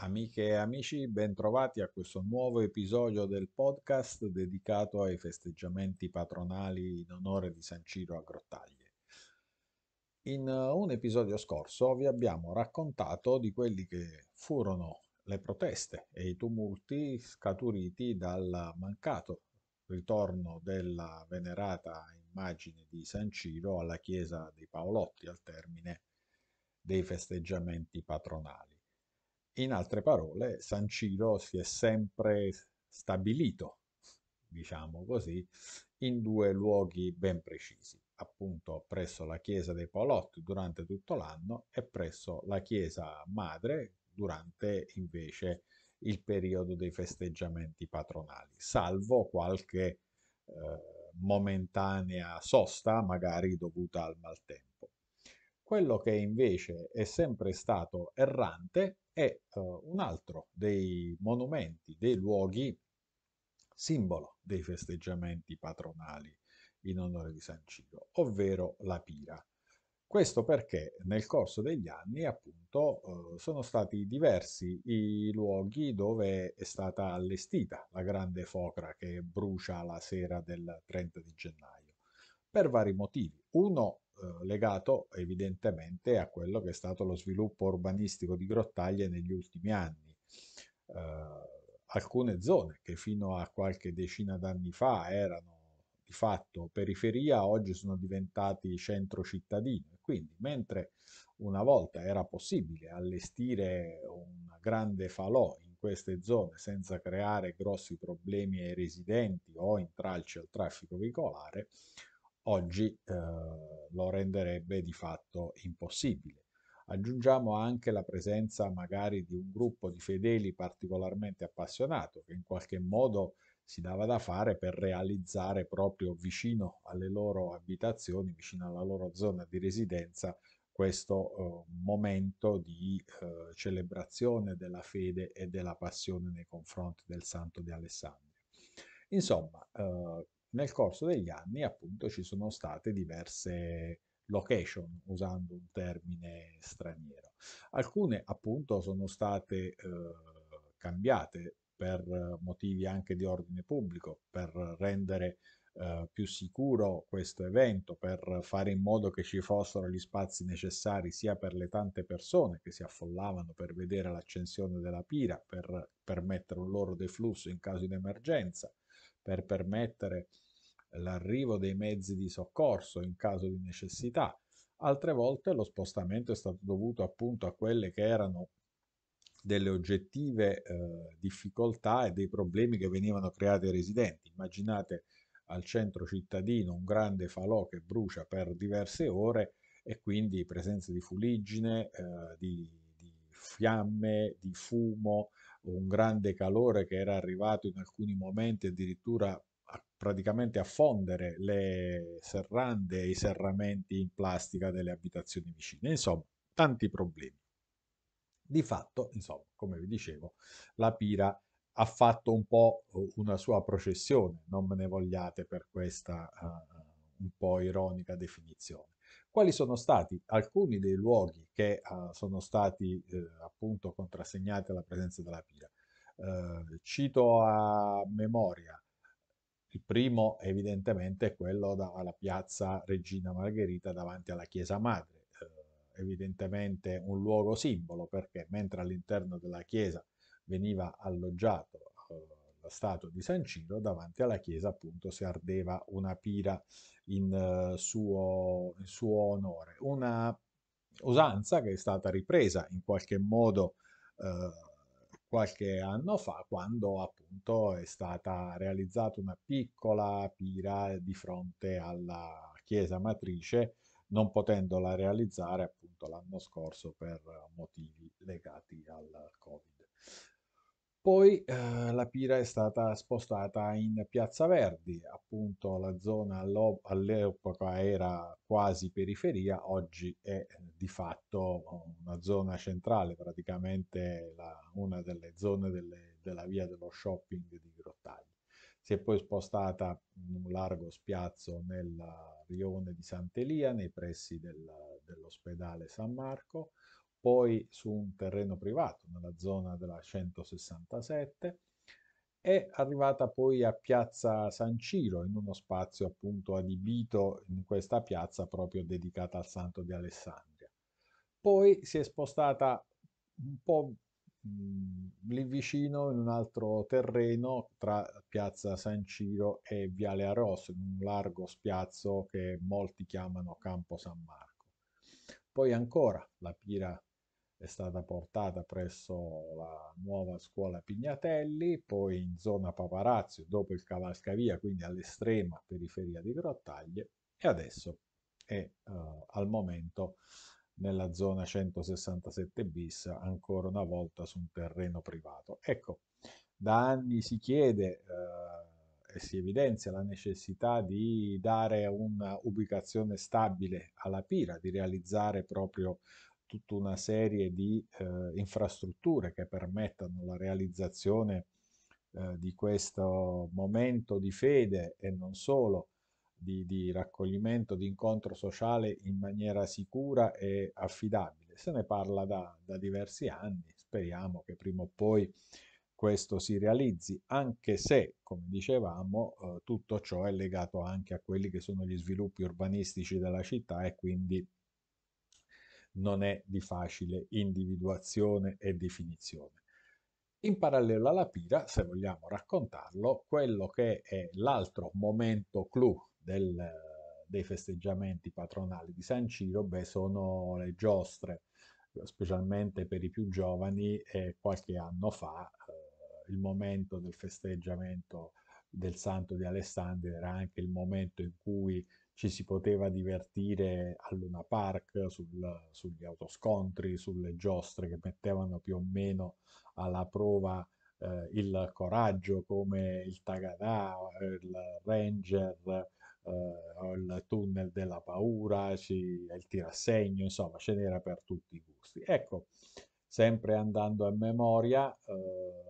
Amiche e amici, bentrovati a questo nuovo episodio del podcast dedicato ai festeggiamenti patronali in onore di San Ciro a Grottaglie. In eh, un episodio scorso vi abbiamo raccontato di quelli che furono le proteste e i tumulti scaturiti dal mancato ritorno della venerata immagine di San Ciro alla chiesa dei Paolotti al termine dei festeggiamenti patronali. In altre parole, San Ciro si è sempre stabilito, diciamo così, in due luoghi ben precisi, appunto presso la chiesa dei Paolotti durante tutto l'anno e presso la chiesa madre durante invece il periodo dei festeggiamenti patronali, salvo qualche eh, momentanea sosta magari dovuta al maltempo. Quello che invece è sempre stato errante è uh, un altro dei monumenti, dei luoghi simbolo dei festeggiamenti patronali in onore di San Ciro, ovvero la pira. Questo perché nel corso degli anni appunto eh, sono stati diversi i luoghi dove è stata allestita la grande focra che brucia la sera del 30 di gennaio, per vari motivi. Uno eh, legato evidentemente a quello che è stato lo sviluppo urbanistico di Grottaglie negli ultimi anni. Eh, alcune zone che fino a qualche decina d'anni fa erano di fatto periferia, oggi sono diventati centro cittadino. Quindi, mentre una volta era possibile allestire un grande falò in queste zone senza creare grossi problemi ai residenti o intralci al traffico veicolare, oggi eh, lo renderebbe di fatto impossibile. Aggiungiamo anche la presenza magari di un gruppo di fedeli particolarmente appassionato che in qualche modo si dava da fare per realizzare proprio vicino alle loro abitazioni, vicino alla loro zona di residenza, questo eh, momento di eh, celebrazione della fede e della passione nei confronti del santo di Alessandria. Insomma, eh, nel corso degli anni appunto ci sono state diverse location, usando un termine straniero. Alcune appunto sono state eh, cambiate per motivi anche di ordine pubblico, per rendere eh, più sicuro questo evento, per fare in modo che ci fossero gli spazi necessari sia per le tante persone che si affollavano per vedere l'accensione della pira, per permettere un loro deflusso in caso di emergenza, per permettere l'arrivo dei mezzi di soccorso in caso di necessità, altre volte lo spostamento è stato dovuto appunto a quelle che erano delle oggettive eh, difficoltà e dei problemi che venivano creati ai residenti. Immaginate al centro cittadino un grande falò che brucia per diverse ore e quindi presenza di fuliggine, eh, di, di, fiamme, di fumo, un grande calore che era arrivato in alcuni momenti addirittura praticamente a fondere le serrande e i serramenti in plastica delle abitazioni vicine. Insomma, tanti problemi. Di fatto, insomma, come vi dicevo, la Pira ha fatto un po' una sua processione, non me ne vogliate per questa uh, un po' ironica definizione. Quali sono stati alcuni dei luoghi che uh, sono stati uh, appunto contrassegnati alla presenza della Pira? cito a memoria il primo evidentemente è quello alla piazza Regina Margherita davanti alla Chiesa Madre, eh, evidentemente un luogo simbolo perché mentre all'interno della chiesa veniva alloggiato eh, la statua di San Ciro, davanti alla chiesa appunto si ardeva una pira in, eh, suo, in suo, onore, una usanza che è stata ripresa in qualche modo eh, qualche anno fa quando appunto è stata realizzata una piccola pira di fronte alla chiesa matrice, non potendola realizzare appunto l'anno scorso per motivi legati al Covid. Poi, ehm, la pira è stata spostata in Piazza Verdi, appunto la zona allo all'epoca era quasi periferia, oggi è eh, di fatto eh, una zona centrale, praticamente la una delle zone delle della via dello shopping di Grottaglie. Si è poi spostata in un largo spiazzo nel rione di Sant'Elia, nei pressi del dell'ospedale San Marco poi su un terreno privato nella zona della 167 è arrivata poi a Piazza San Ciro in uno spazio appunto adibito in questa piazza proprio dedicata al Santo di Alessandria. Poi si è spostata un po' mhmm, lì vicino in un altro terreno tra piazza San Ciro e Viale Arosso, in un largo spiazzo che molti chiamano Campo San Marco. Poi ancora la pira è stata portata presso la nuova scuola Pignatelli, poi in zona Paparazio dopo il Cavalcavia, quindi all'estrema periferia di Grottaglie, e adesso è uh, al momento nella zona 167 bis, ancora una volta su un terreno privato. Ecco, da anni si chiede uh, e si evidenzia la necessità di dare una ubicazione stabile alla Pira, di realizzare proprio tutta una serie di eh, infrastrutture che permettano la realizzazione eh, di questo momento di fede e non solo di, di, raccoglimento, di incontro sociale in maniera sicura e affidabile. Se ne parla da, da diversi anni, speriamo che prima o poi questo si realizzi, anche se, come dicevamo, eh, tutto ciò è legato anche a quelli che sono gli sviluppi urbanistici della città e quindi non è di facile individuazione e definizione. In parallelo alla pira, se vogliamo raccontarlo, quello che è l'altro momento clou del, dei festeggiamenti patronali di San Ciro beh, sono le giostre, specialmente per i più giovani. Eh, qualche anno fa eh, il momento del festeggiamento del Santo di Alessandria era anche il momento in cui ci si poteva divertire a Luna Park, sul, sugli autoscontri, sulle giostre che mettevano più o meno alla prova eh, il coraggio come il Tagadà, il Ranger, eh, il tunnel della paura, ci, il tirassegno, insomma ce n'era per tutti i gusti. Ecco, sempre andando a memoria, eh,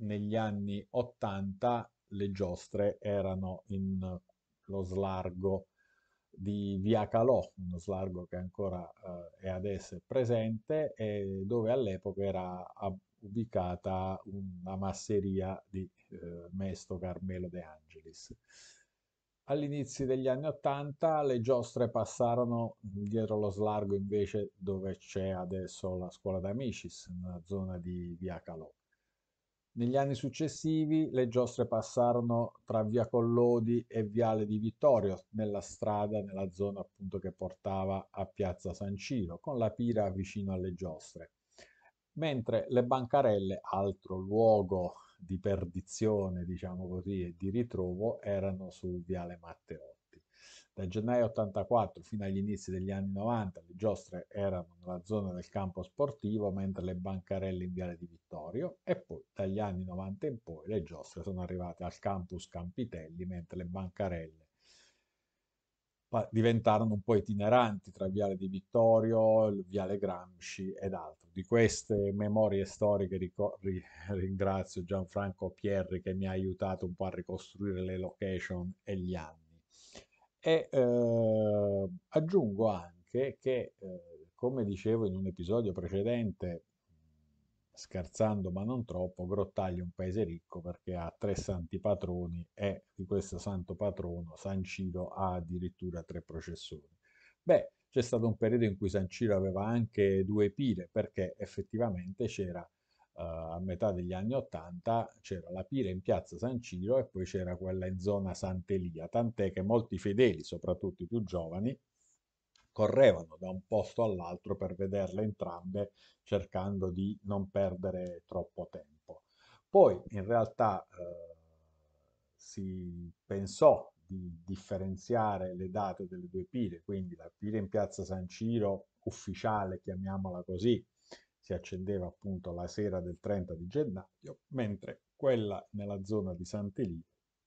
negli anni 80 le giostre erano in lo slargo di Via Calò, uno slargo che ancora eh, è adesso presente e dove all'epoca era ubicata una masseria di eh, Mesto Carmelo De Angelis. All'inizio degli anni Ottanta le giostre passarono dietro lo slargo invece dove c'è adesso la scuola d'Amicis, nella zona di Via Calò. Negli anni successivi le giostre passarono tra via Collodi e viale di Vittorio, nella strada, nella zona appunto che portava a piazza San Ciro, con la pira vicino alle giostre. Mentre le bancarelle, altro luogo di perdizione, diciamo così, e di ritrovo, erano su viale Matteo. Da gennaio 84 fino agli inizi degli anni 90 le giostre erano nella zona del campo sportivo mentre le bancarelle in Viale di Vittorio e poi dagli anni 90 in poi le giostre sono arrivate al campus Campitelli mentre le bancarelle diventarono un po' itineranti tra Viale di Vittorio, Viale Gramsci ed altro. Di queste memorie storiche ringrazio Gianfranco Pierri che mi ha aiutato un po' a ricostruire le location e gli anni. E eh, aggiungo anche che, eh, come dicevo in un episodio precedente, scherzando ma non troppo, Grottaglia è un paese ricco perché ha tre santi patroni e di questo santo patrono San Ciro ha addirittura tre processori. Beh, c'è stato un periodo in cui San Ciro aveva anche due pile perché effettivamente c'era a metà degli anni Ottanta c'era la pira in piazza San Ciro e poi c'era quella in zona Sant'Elia, tant'è che molti fedeli, soprattutto i più giovani, correvano da un posto all'altro per vederle entrambe cercando di non perdere troppo tempo. Poi in realtà eh, si pensò di differenziare le date delle due pire, quindi la pira in piazza San Ciro ufficiale, chiamiamola così, si accendeva appunto la sera del 30 di gennaio, mentre quella nella zona di Sant'Elì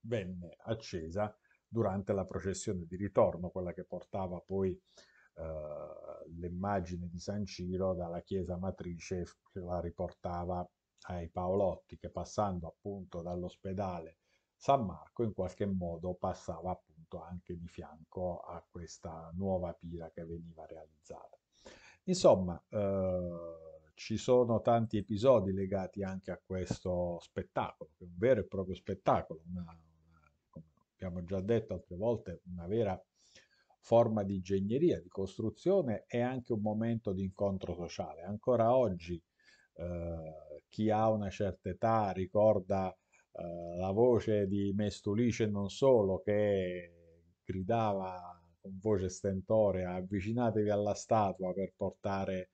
venne accesa durante la processione di ritorno, quella che portava poi eh, l'immagine di San Ciro dalla chiesa matrice che la riportava ai Paolotti, che passando appunto dall'ospedale San Marco in qualche modo passava appunto anche di fianco a questa nuova pira che veniva realizzata. Insomma, eh, ci sono tanti episodi legati anche a questo spettacolo, che è un vero e proprio spettacolo, una, una, come abbiamo già detto altre volte, una vera forma di ingegneria, di costruzione e anche un momento di incontro sociale. Ancora oggi eh, chi ha una certa età ricorda eh, la voce di Mestulice non solo che gridava con voce stentorea avvicinatevi alla statua per portare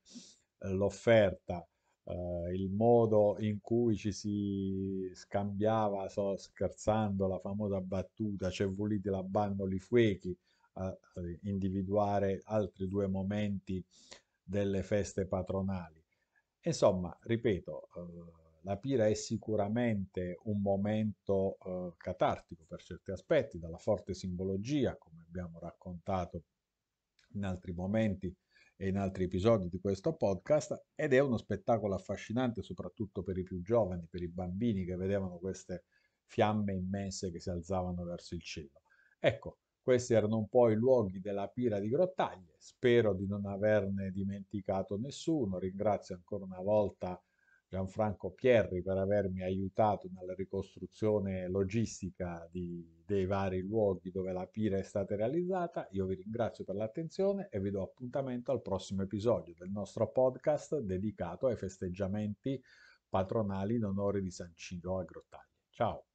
l'offerta, eh, il modo in cui ci si scambiava, so, scherzando, la famosa battuta, c'è cioè, la banno li fuechi, a eh, individuare altri due momenti delle feste patronali. Insomma, ripeto, eh, la pira è sicuramente un momento eh, catartico per certi aspetti, dalla forte simbologia, come abbiamo raccontato in altri momenti, e in altri episodi di questo podcast ed è uno spettacolo affascinante soprattutto per i più giovani, per i bambini che vedevano queste fiamme immense che si alzavano verso il cielo. Ecco, questi erano un po' i luoghi della pira di Grottaglie, spero di non averne dimenticato nessuno, ringrazio ancora una volta Gianfranco Pierri per avermi aiutato nella ricostruzione logistica di, dei vari luoghi dove la pira è stata realizzata. Io vi ringrazio per l'attenzione e vi do appuntamento al prossimo episodio del nostro podcast dedicato ai festeggiamenti patronali in onore di San Ciro a Grottaglie. Ciao!